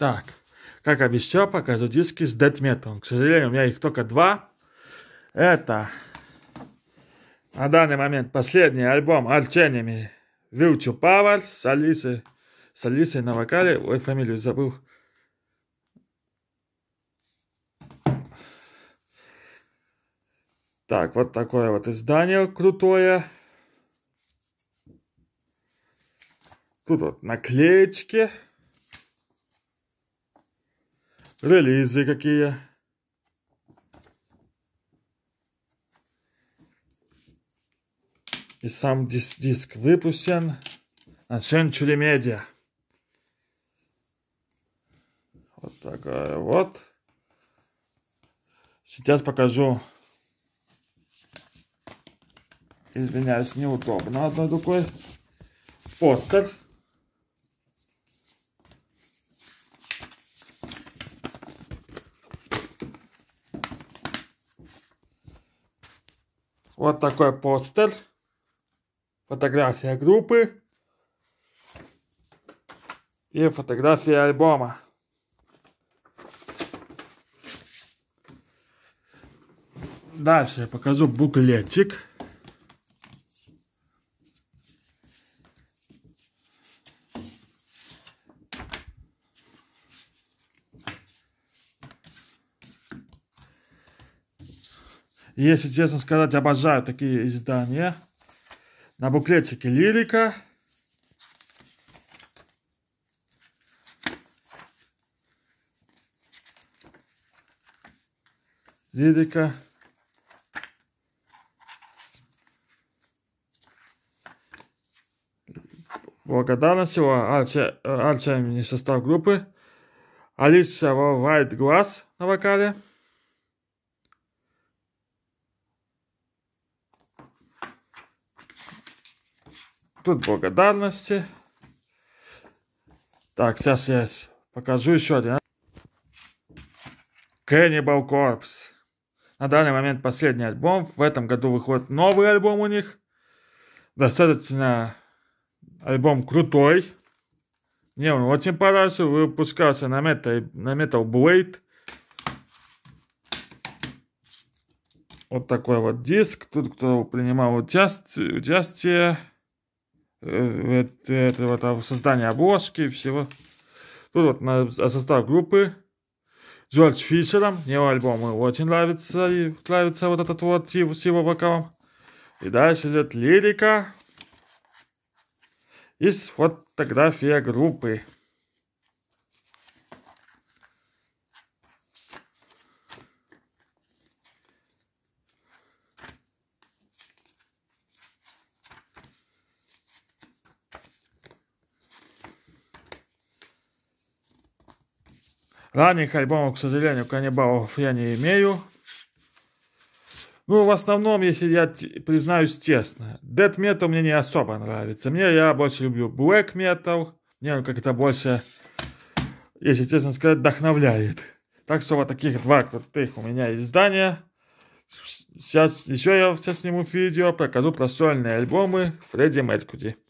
Так, как обещал, покажу диски с дэтметом. К сожалению, у меня их только два. Это на данный момент последний альбом Арчениями Вилчу Power с Алисой, с Алисой на вокале. Ой, фамилию забыл. Так, вот такое вот издание крутое. Тут вот наклеечки. Релизы какие. И сам диск, диск выпущен. на Century Media. Вот такая вот. Сейчас покажу. Извиняюсь, неудобно одной рукой. Постер. Вот такой постер. Фотография группы. И фотография альбома. Дальше я покажу буклетик. если честно сказать, обожаю такие издания. На буклетике лирика. Лирика. его. Альча, э, Альча имени состав группы. Алиса Вайт Глаз на вокале. Тут благодарности. Так, сейчас я покажу еще один. А? Cannibal Corpse. На данный момент последний альбом. В этом году выходит новый альбом у них. Достаточно альбом крутой. Мне он очень понравился. Выпускался на Metal, на Metal Blade. Вот такой вот диск. Тут кто принимал участие, участие Э, э, этого там, создания обложки, всего. Тут вот на состав группы Джордж Фишером. Его альбом очень нравится. И нравится вот этот вот его, с его вокалом. И дальше идет лирика. И фотография группы. Ранних альбомов, к сожалению, каннибалов я не имею. Ну, в основном, если я признаюсь тесно, Dead Metal мне не особо нравится. Мне я больше люблю Black Metal. Мне он как-то больше, если честно сказать, вдохновляет. Так что вот таких два крутых у меня издания. Сейчас еще я сейчас сниму видео, покажу про сольные альбомы Фредди Меркьюри.